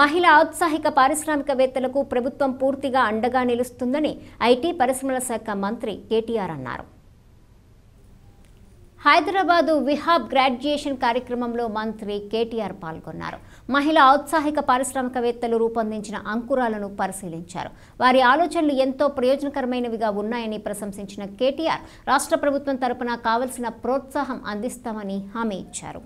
మహిళా ఔత్సాహిక పారిశ్రామికవేత్తలకు ప్రభుత్వం పూర్తిగా అండగా నిలుస్తుందని ఐటీ పరిశ్రమల శాఖ మంత్రి కేటీఆర్ అన్నారు హైదరాబాదు విహాబ్ గ్రాడ్యుయేషన్ కార్యక్రమంలో మంత్రి కేటీఆర్ పాల్గొన్నారు మహిళా ఔత్సాహిక పారిశ్రామికవేత్తలు రూపొందించిన అంకురాలను పరిశీలించారు వారి ఆలోచనలు ఎంతో ప్రయోజనకరమైనవిగా ఉన్నాయని ప్రశంసించిన కేటీఆర్ రాష్ట్ర ప్రభుత్వం తరపున కావలసిన ప్రోత్సాహం అందిస్తామని హామీ ఇచ్చారు